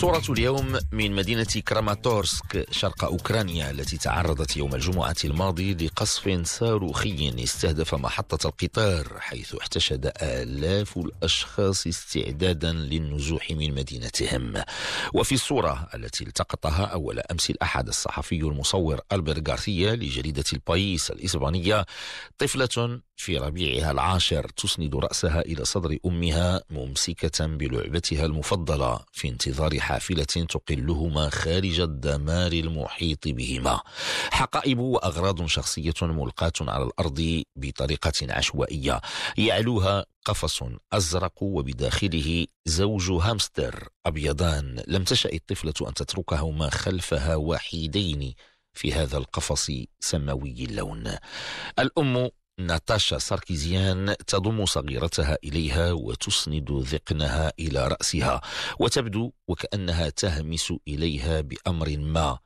صورة اليوم من مدينة كراماتورسك شرق أوكرانيا التي تعرضت يوم الجمعة الماضي لقصف صاروخي استهدف محطة القطار حيث احتشد آلاف الأشخاص استعدادا للنزوح من مدينتهم وفي الصورة التي التقطها أول أمس الأحد الصحفي المصور ألبر غارثيا لجريدة البايس الإسبانية طفلة في ربيعها العاشر تسند رأسها إلى صدر أمها ممسكة بلعبتها المفضلة في انتظار حافلة تقلهما خارج الدمار المحيط بهما حقائب وأغراض شخصية ملقاة على الأرض بطريقة عشوائية يعلوها قفص أزرق وبداخله زوج هامستر أبيضان لم تشأ الطفلة أن تتركهما خلفها وحيدين في هذا القفص سماوي اللون الأم ناتاشا ساركيزيان تضم صغيرتها إليها وتسند ذقنها إلى رأسها وتبدو وكأنها تهمس إليها بأمر ما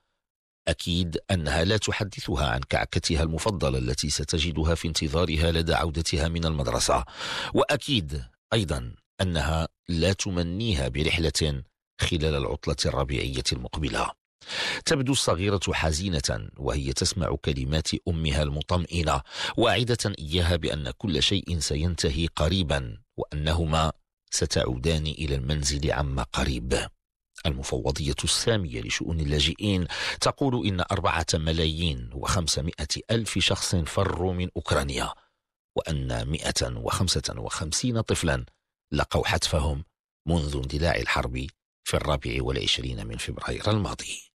أكيد أنها لا تحدثها عن كعكتها المفضلة التي ستجدها في انتظارها لدى عودتها من المدرسة وأكيد أيضا أنها لا تمنيها برحلة خلال العطلة الربيعية المقبلة تبدو الصغيرة حزينة وهي تسمع كلمات أمها المطمئنة واعدة إياها بأن كل شيء سينتهي قريبا وأنهما ستعودان إلى المنزل عما قريب المفوضية السامية لشؤون اللاجئين تقول إن أربعة ملايين وخمسمائة ألف شخص فروا من أوكرانيا وأن مئة وخمسة وخمسين طفلا لقوا حتفهم منذ اندلاع الحرب في الرابع والعشرين من فبراير الماضي